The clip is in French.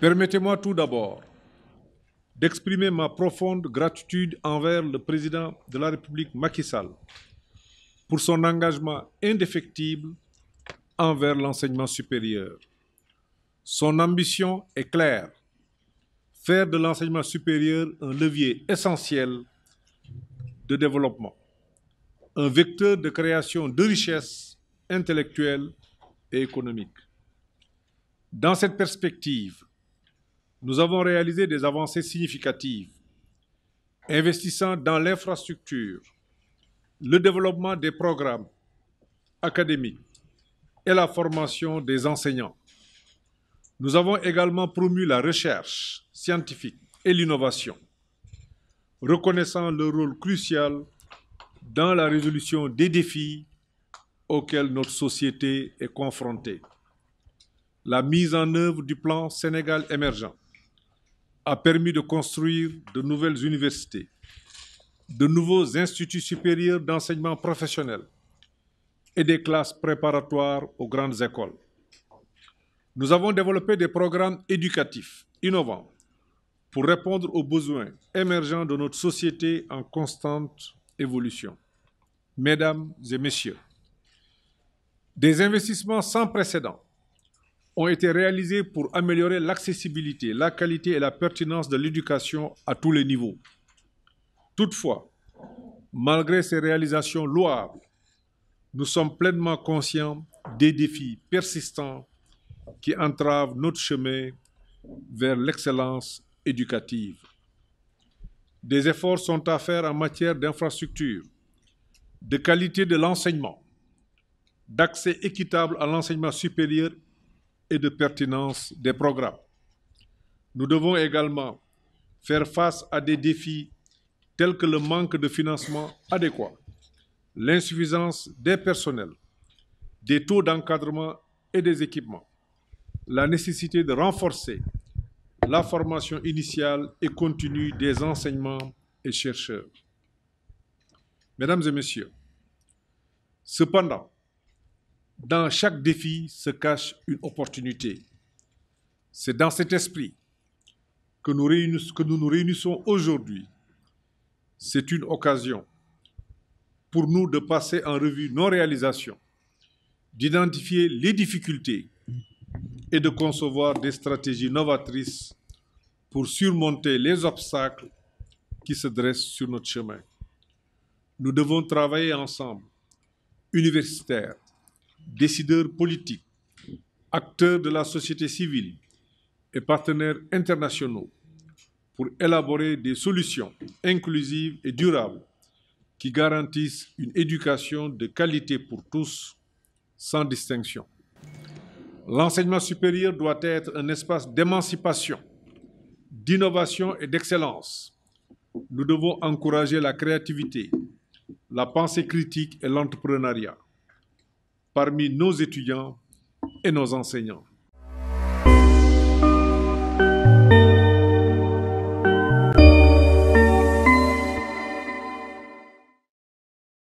Permettez-moi tout d'abord d'exprimer ma profonde gratitude envers le président de la République Macky Sall pour son engagement indéfectible envers l'enseignement supérieur. Son ambition est claire, faire de l'enseignement supérieur un levier essentiel de développement, un vecteur de création de richesses intellectuelles et économiques. Dans cette perspective, nous avons réalisé des avancées significatives, investissant dans l'infrastructure, le développement des programmes académiques et la formation des enseignants. Nous avons également promu la recherche scientifique et l'innovation, reconnaissant le rôle crucial dans la résolution des défis auxquels notre société est confrontée. La mise en œuvre du plan Sénégal émergent a permis de construire de nouvelles universités, de nouveaux instituts supérieurs d'enseignement professionnel et des classes préparatoires aux grandes écoles. Nous avons développé des programmes éducatifs innovants pour répondre aux besoins émergents de notre société en constante évolution. Mesdames et messieurs, des investissements sans précédent ont été réalisés pour améliorer l'accessibilité, la qualité et la pertinence de l'éducation à tous les niveaux. Toutefois, malgré ces réalisations louables, nous sommes pleinement conscients des défis persistants qui entravent notre chemin vers l'excellence éducative. Des efforts sont à faire en matière d'infrastructure, de qualité de l'enseignement, d'accès équitable à l'enseignement supérieur et de pertinence des programmes. Nous devons également faire face à des défis tels que le manque de financement adéquat, l'insuffisance des personnels, des taux d'encadrement et des équipements, la nécessité de renforcer la formation initiale et continue des enseignements et chercheurs. Mesdames et messieurs, cependant, dans chaque défi se cache une opportunité. C'est dans cet esprit que nous, nous nous réunissons aujourd'hui. C'est une occasion pour nous de passer en revue nos réalisations, d'identifier les difficultés et de concevoir des stratégies novatrices pour surmonter les obstacles qui se dressent sur notre chemin. Nous devons travailler ensemble, universitaires, décideurs politiques, acteurs de la société civile et partenaires internationaux pour élaborer des solutions inclusives et durables qui garantissent une éducation de qualité pour tous, sans distinction. L'enseignement supérieur doit être un espace d'émancipation, d'innovation et d'excellence. Nous devons encourager la créativité, la pensée critique et l'entrepreneuriat parmi nos étudiants et nos enseignants.